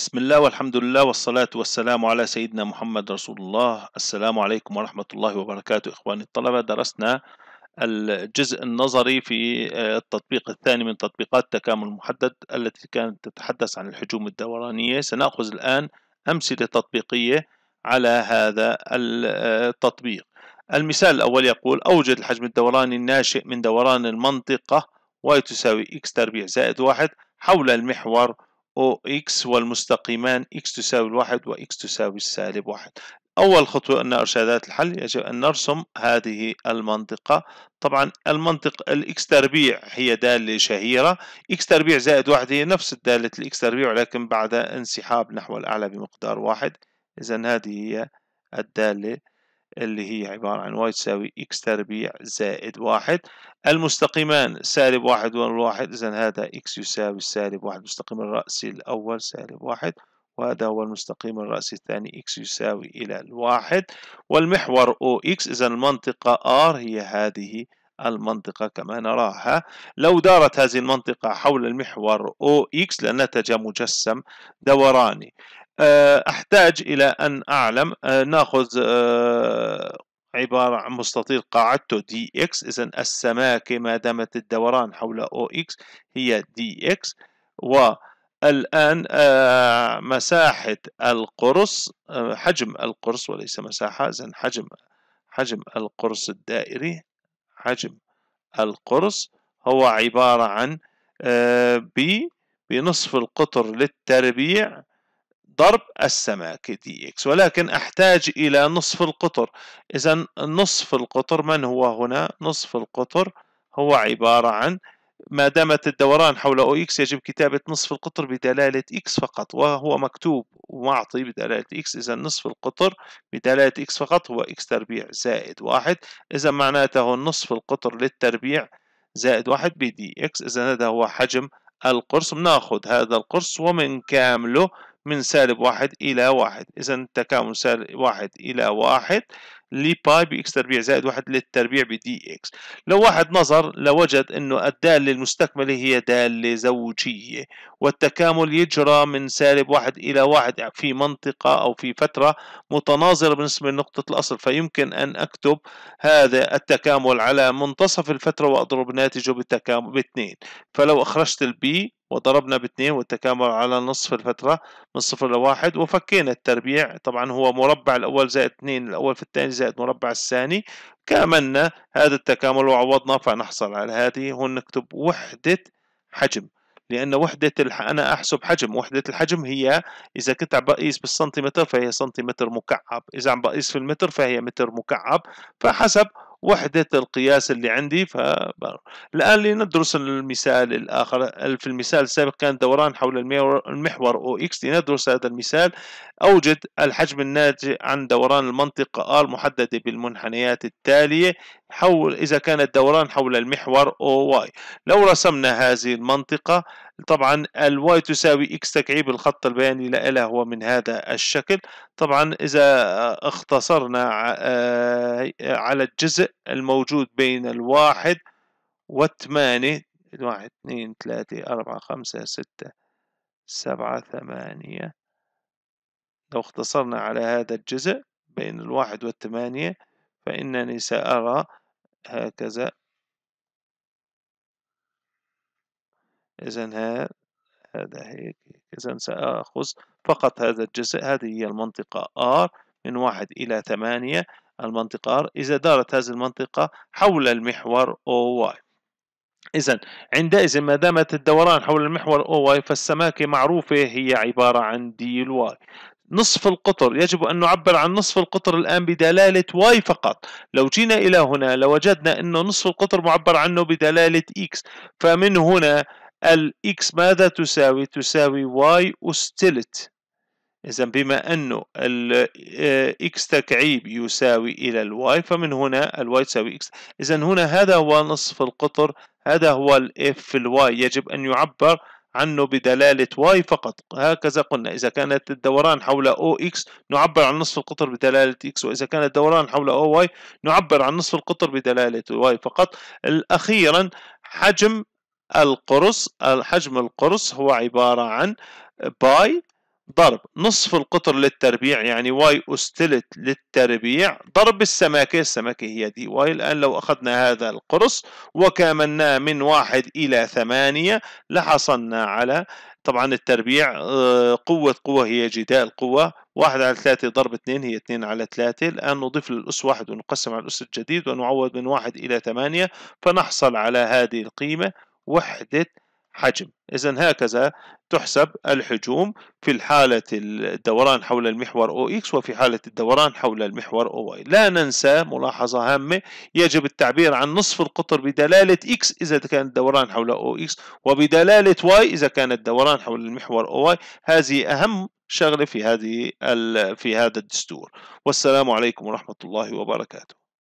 بسم الله والحمد لله والصلاة والسلام على سيدنا محمد رسول الله السلام عليكم ورحمة الله وبركاته إخواني الطلبة درسنا الجزء النظري في آه، التطبيق الثاني من تطبيقات تكامل المحدد التي كانت تتحدث عن الحجوم الدورانية سنأخذ الآن أمثلة تطبيقية على هذا آه، التطبيق المثال الأول يقول أوجد الحجم الدوراني الناشئ من دوران المنطقة y تساوي x تربيع زائد واحد حول المحور أو إكس والمستقيمان إكس تساوي الواحد وإكس تساوي السالب واحد أول خطوة أن إرشادات الحل يجب أن نرسم هذه المنطقة طبعا المنطق الإكس تربيع هي دالة شهيرة إكس تربيع زائد واحد هي نفس الدالة الإكس تربيع ولكن بعد انسحاب نحو الأعلى بمقدار واحد إذا هذه هي الدالة اللي هي عبارة عن واي تساوي إكس تربيع زائد واحد المستقيمان سالب واحد والواحد إذا هذا إكس يساوي سالب واحد المستقيم الرأسي الأول سالب واحد وهذا هو المستقيم الرأسي الثاني x يساوي إلى الواحد والمحور أو إكس إذا المنطقة R هي هذه المنطقة كما نراها لو دارت هذه المنطقة حول المحور OX لنتج مجسم دوراني آه، أحتاج إلى أن أعلم آه، نأخذ آه، عبارة عن مستطيل قاعدته دي إكس إذا السماكة ما دامت الدوران حول أو إكس هي دي إكس والآن مساحة القرص حجم القرص وليس مساحة إذن حجم حجم القرص الدائري حجم القرص هو عبارة عن ب بنصف القطر للتربيع ضرب السماك دي اكس ولكن احتاج الى نصف القطر اذا نصف القطر من هو هنا نصف القطر هو عبارة عن ما دامت الدوران حول او اكس يجب كتابة نصف القطر بدلالة اكس فقط وهو مكتوب ومعطي بدلالة اكس اذا نصف القطر بدلالة اكس فقط هو اكس تربيع زائد واحد اذا معناته نصف القطر للتربيع زائد واحد بدي اكس اذا هذا هو حجم القرص بناخذ هذا القرص ومن كامله من سالب واحد إلى واحد إذا تكامل سالب واحد إلى واحد لباي بإكس تربيع زائد واحد للتربيع بدي إكس لو واحد نظر لوجد أنه الدالة المستكملة هي دالة زوجية والتكامل يجرى من سالب واحد إلى واحد يعني في منطقة أو في فترة متناظرة بالنسبة لنقطة الأصل فيمكن أن أكتب هذا التكامل على منتصف الفترة وأضرب ناتجه بالتكامل باثنين فلو أخرجت البي وضربنا باثنين والتكامل على نصف الفترة من صفر لواحد وفكينا التربيع طبعا هو مربع الأول زائد اثنين الأول في الثاني زائد مربع الثاني كاملنا هذا التكامل وعوضنا فنحصل على هذه هون نكتب وحدة حجم لأن وحدة الح... أنا أحسب حجم وحدة الحجم هي إذا كنت عم بقيس بالسنتيمتر فهي سنتيمتر مكعب إذا عم بقيس في المتر فهي متر مكعب فحسب وحدة القياس اللي عندي ف الآن لندرس المثال الآخر في المثال السابق كان دوران حول المحور أو إكس لندرس هذا المثال أوجد الحجم الناتج عن دوران المنطقة R محددة بالمنحنيات التالية حول إذا كان الدوران حول المحور أو واي لو رسمنا هذه المنطقة طبعا الواي تساوي اكس تكعيب الخط البياني له هو من هذا الشكل طبعا إذا اختصرنا آه، على الجزء الموجود بين الواحد والثمانية واحد اثنين ثلاثة أربعة خمسة ستة سبعة ثمانية لو اختصرنا على هذا الجزء بين الواحد والثمانية فإنني سأرى هكذا إذا هذا هيك إذا سأخذ فقط هذا الجزء هذه هي المنطقة R من واحد إلى ثمانية المنطقة R إذا دارت هذه المنطقة حول المحور OY إذا عندئذ ما دامت الدوران حول المحور OY فالسماكة معروفة هي عبارة عن الواي نصف القطر يجب أن نعبر عن نصف القطر الآن بدلالة y فقط لو جينا إلى هنا لوجدنا أنه نصف القطر معبر عنه بدلالة x فمن هنا الإكس ماذا تساوي؟ تساوي واي أستلت إذا بما أنه الإكس آه، تكعيب يساوي إلى الواي فمن هنا الواي تساوي إكس إذا هنا هذا هو نصف القطر هذا هو الإف في الواي يجب أن يعبر عنه بدلالة واي فقط هكذا قلنا إذا كانت الدوران حول أو إكس نعبر عن نصف القطر بدلالة إكس وإذا كان الدوران حول أو واي نعبر عن نصف القطر بدلالة واي فقط أخيرا حجم القرص حجم القرص هو عبارة عن باي ضرب نصف القطر للتربيع يعني واي أستلت للتربيع ضرب السماكة السماكة هي دي واي الآن لو أخذنا هذا القرص وكاملناه من واحد إلى ثمانية لحصلنا على طبعا التربيع آه، قوة قوة هي جدال قوة واحد على ثلاثة ضرب اثنين هي اثنين على ثلاثة الآن نضيف للأس واحد ونقسم على الأس الجديد ونعوض من واحد إلى ثمانية فنحصل على هذه القيمة وحدة حجم إذا هكذا تحسب الحجوم في الحالة الدوران حول المحور OX وفي حالة الدوران حول المحور OY لا ننسى ملاحظة هامة يجب التعبير عن نصف القطر بدلالة X إذا كان الدوران حول OX وبدلالة Y إذا كان الدوران حول المحور OY هذه أهم شغلة في هذه في هذا الدستور والسلام عليكم ورحمة الله وبركاته